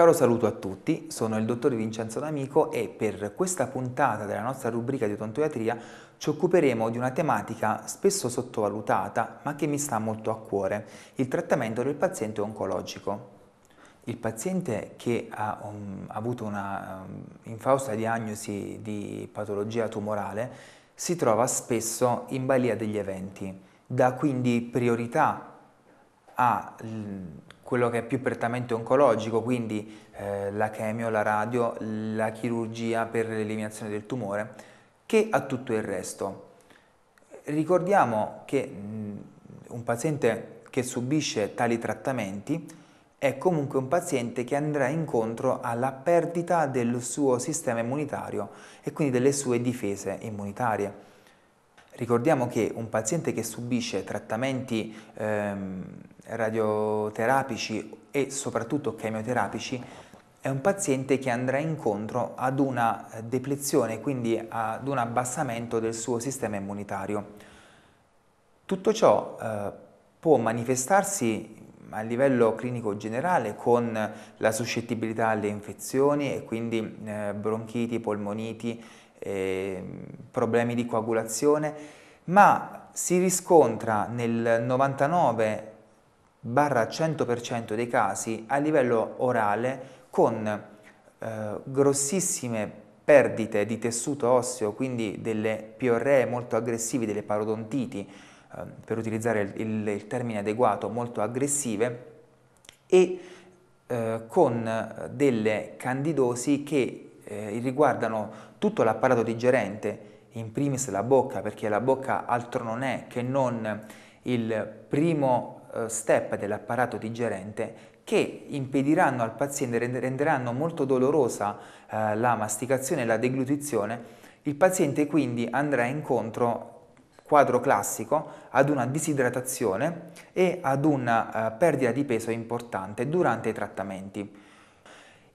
caro saluto a tutti, sono il dottor Vincenzo D'Amico e per questa puntata della nostra rubrica di odontoiatria ci occuperemo di una tematica spesso sottovalutata ma che mi sta molto a cuore, il trattamento del paziente oncologico. Il paziente che ha, um, ha avuto una um, infausta diagnosi di patologia tumorale si trova spesso in balia degli eventi, dà quindi priorità a quello che è più prettamente oncologico, quindi eh, la chemio, la radio, la chirurgia per l'eliminazione del tumore, che a tutto il resto. Ricordiamo che mh, un paziente che subisce tali trattamenti è comunque un paziente che andrà incontro alla perdita del suo sistema immunitario e quindi delle sue difese immunitarie. Ricordiamo che un paziente che subisce trattamenti ehm, radioterapici e soprattutto chemioterapici è un paziente che andrà incontro ad una deplezione, quindi ad un abbassamento del suo sistema immunitario. Tutto ciò eh, può manifestarsi a livello clinico generale con la suscettibilità alle infezioni e quindi eh, bronchiti, polmoniti, eh, problemi di coagulazione, ma si riscontra nel 99 barra 100% dei casi a livello orale con eh, grossissime perdite di tessuto osseo, quindi delle piorree molto aggressive, delle parodontiti, eh, per utilizzare il, il, il, termine adeguato, molto aggressive, e eh, con delle candidosi che eh, riguardano tutto l'apparato digerente, in primis la bocca, perché la bocca altro non è che non il primo eh, step dell'apparato digerente che impediranno al paziente, renderanno molto dolorosa eh, la masticazione e la deglutizione, il paziente quindi andrà incontro quadro classico ad una disidratazione e ad una eh, perdita di peso importante durante i trattamenti.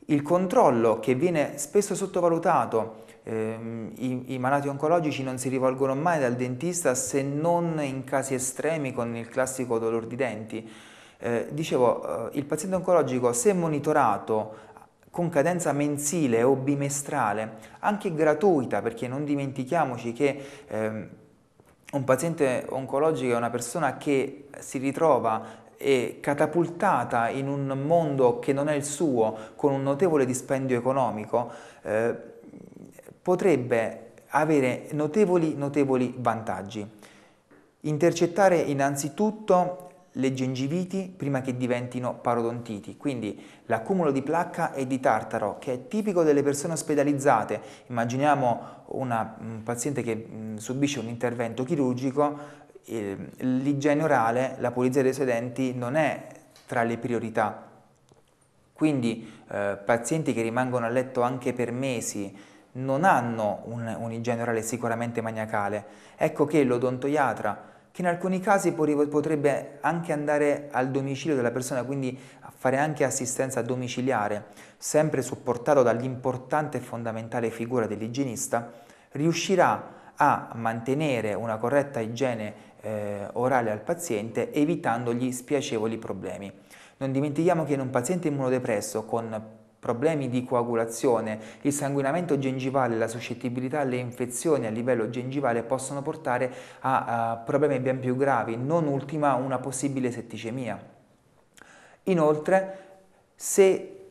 Il controllo che viene spesso sottovalutato Ehm, i, i, malati oncologici non si rivolgono mai dal dentista se non in casi estremi con il classico dolore di denti. Eh, dicevo, eh, il paziente oncologico se monitorato con cadenza mensile o bimestrale, anche gratuita, perché non dimentichiamoci che eh, un paziente oncologico è una persona che si ritrova e catapultata in un mondo che non è il suo, con un notevole dispendio economico, eh, potrebbe avere notevoli, notevoli vantaggi. Intercettare innanzitutto le gengiviti prima che diventino parodontiti, quindi l'accumulo di placca e di tartaro che è tipico delle persone ospedalizzate. Immaginiamo una, un paziente che mh, mm, subisce un intervento chirurgico, ehm, l'igiene orale, la pulizia dei suoi denti non è tra le priorità. Quindi eh, pazienti che rimangono a letto anche per mesi, non hanno un, un'igiene orale sicuramente maniacale. Ecco che l'odontoiatra, che in alcuni casi potrebbe anche andare al domicilio della persona, quindi fare anche assistenza domiciliare, sempre supportato dall'importante e fondamentale figura dell'igienista, riuscirà a mantenere una corretta igiene eh, orale al paziente evitandogli spiacevoli problemi. Non dimentichiamo che in un paziente immunodepresso con problemi di coagulazione, il sanguinamento gengivale, la suscettibilità alle infezioni a livello gengivale possono portare a, a problemi ben più gravi, non ultima una possibile setticemia. Inoltre, se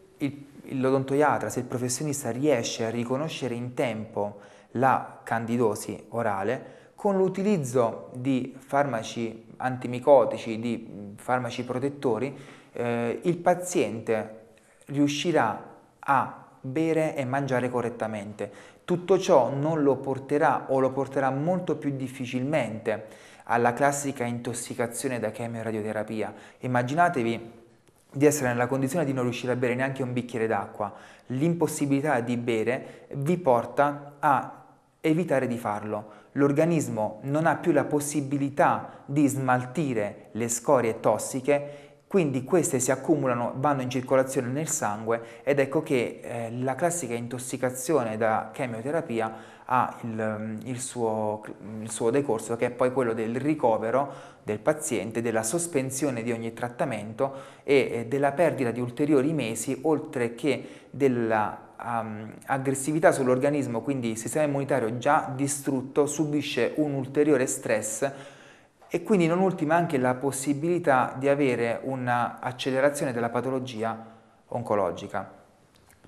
l'odontoiatra, se il professionista riesce a riconoscere in tempo la candidosi orale, con l'utilizzo di farmaci antimicotici, di farmaci protettori, eh, il paziente riuscirà a bere e mangiare correttamente. Tutto ciò non lo porterà o lo porterà molto più difficilmente alla classica intossicazione da chemioradioterapia. Immaginatevi di essere nella condizione di non riuscire a bere neanche un bicchiere d'acqua. L'impossibilità di bere vi porta a evitare di farlo. L'organismo non ha più la possibilità di smaltire le scorie tossiche quindi queste si accumulano, vanno in circolazione nel sangue ed ecco che eh, la classica intossicazione da chemioterapia ha il, mm, il, suo, il, suo, decorso che è poi quello del ricovero del paziente, della sospensione di ogni trattamento e eh, della perdita di ulteriori mesi oltre che della mm, aggressività sull'organismo, quindi il sistema immunitario già distrutto subisce un ulteriore stress e quindi non ultima anche la possibilità di avere un'accelerazione della patologia oncologica.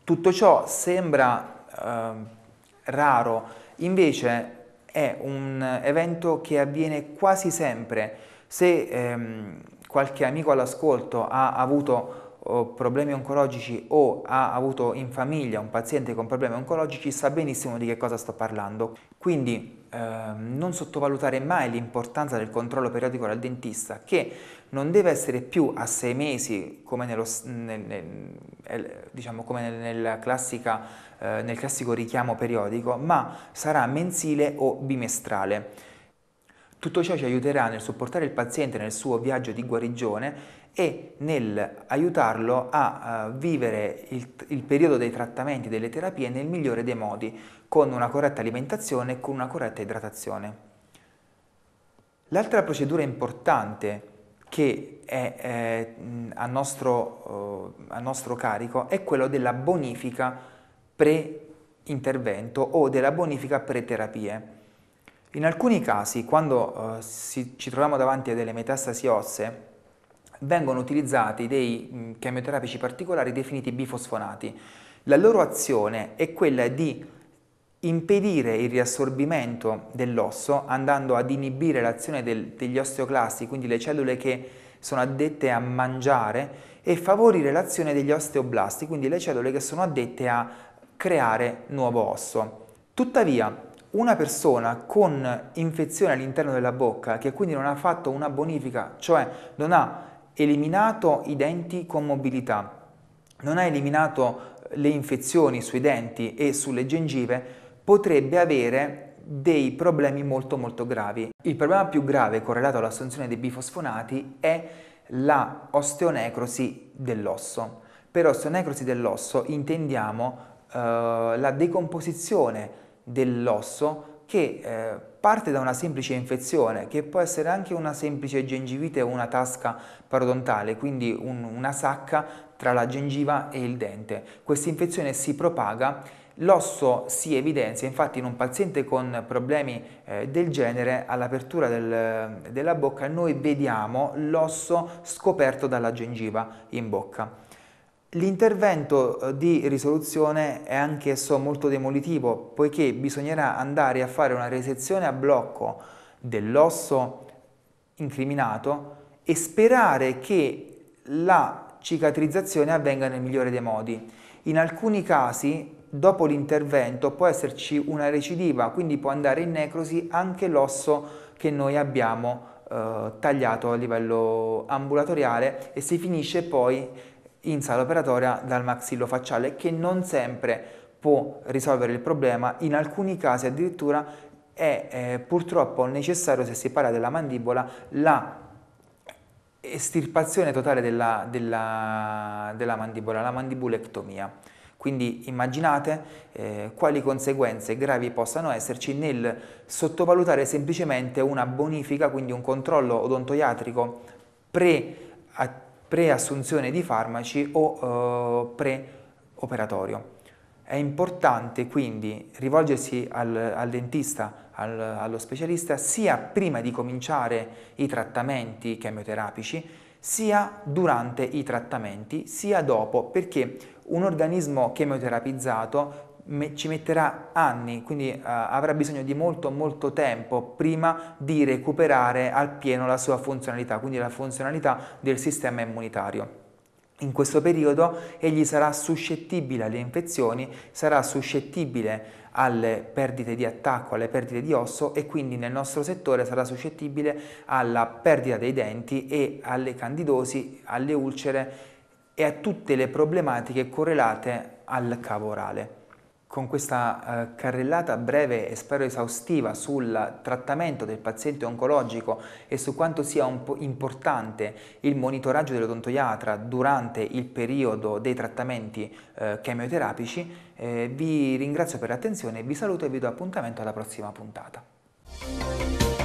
Tutto ciò sembra eh, raro, invece è un evento che avviene quasi sempre. Se ehm, qualche amico all'ascolto ha avuto problemi oncologici o ha avuto in famiglia un paziente con problemi oncologici sa benissimo di che cosa sto parlando. Quindi eh, non sottovalutare mai l'importanza del controllo periodico dal dentista che non deve essere più a sei mesi come, nello, nel, nel, diciamo, come nel, classica, eh, nel classico richiamo periodico ma sarà mensile o bimestrale. Tutto ciò ci aiuterà nel supportare il paziente nel suo viaggio di guarigione e nel aiutarlo a uh, vivere il, il periodo dei trattamenti, e delle terapie nel migliore dei modi, con una corretta alimentazione e con una corretta idratazione. L'altra procedura importante che è, è a, nostro, uh, a, nostro, carico è quella della bonifica pre-intervento o della bonifica pre-terapie. In alcuni casi, quando eh, si, ci troviamo davanti a delle metastasi ossee, vengono utilizzati dei mh, mm, chemioterapici particolari definiti bifosfonati. La loro azione è quella di impedire il riassorbimento dell'osso andando ad inibire l'azione degli osteoclasti, quindi le cellule che sono addette a mangiare, e favorire l'azione degli osteoblasti, quindi le cellule che sono addette a creare nuovo osso. Tuttavia, una persona con infezione all'interno della bocca che quindi non ha fatto una bonifica, cioè non ha eliminato i denti con mobilità, non ha eliminato eh, le infezioni sui denti e sulle gengive, potrebbe avere dei problemi molto molto gravi. Il problema più grave correlato all'assunzione dei bifosfonati è la osteonecrosi dell'osso. Per osteonecrosi dell'osso intendiamo eh, la decomposizione dell'osso che eh, parte da una semplice infezione, che può essere anche una semplice gengivite o una tasca parodontale, quindi un, una sacca tra la gengiva e il dente. Questa infezione si propaga, l'osso si evidenzia, infatti in un paziente con problemi eh, del genere, all'apertura del, della bocca noi vediamo l'osso scoperto dalla gengiva in bocca. L'intervento eh, di risoluzione è anch'esso molto demolitivo, poiché bisognerà andare a fare una resezione a blocco dell'osso incriminato e sperare che la cicatrizzazione avvenga nel migliore dei modi. In alcuni casi, dopo l'intervento, può esserci una recidiva, quindi può andare in necrosi anche l'osso che noi abbiamo eh, tagliato a livello ambulatoriale e si finisce poi in sala operatoria dal maxillo facciale che non sempre può risolvere il problema, in alcuni casi addirittura è eh, purtroppo necessario se si parla della mandibola la estirpazione totale della, della, della mandibola, la mandibulectomia. Quindi immaginate eh, quali conseguenze gravi possano esserci nel sottovalutare semplicemente una bonifica, quindi un controllo odontoiatrico pre preassunzione di farmaci o eh, preoperatorio. È importante quindi rivolgersi al, al dentista, al, allo specialista, sia prima di cominciare i trattamenti chemioterapici, sia durante i trattamenti, sia dopo, perché un organismo chemioterapizzato me, ci metterà anni, quindi uh, avrà bisogno di molto molto tempo prima di recuperare al pieno la sua funzionalità, quindi la funzionalità del sistema immunitario. In questo periodo egli sarà suscettibile alle infezioni, sarà suscettibile alle perdite di attacco, alle perdite di osso e quindi nel nostro settore sarà suscettibile alla perdita dei denti e alle candidosi, alle ulcere e a tutte le problematiche correlate al cavo orale con questa eh, carrellata breve e spero esaustiva sul trattamento del paziente oncologico e su quanto sia importante il monitoraggio dell'odontoiatra durante il periodo dei trattamenti eh, chemioterapici, eh, vi ringrazio per l'attenzione, vi saluto e vi do appuntamento alla prossima puntata.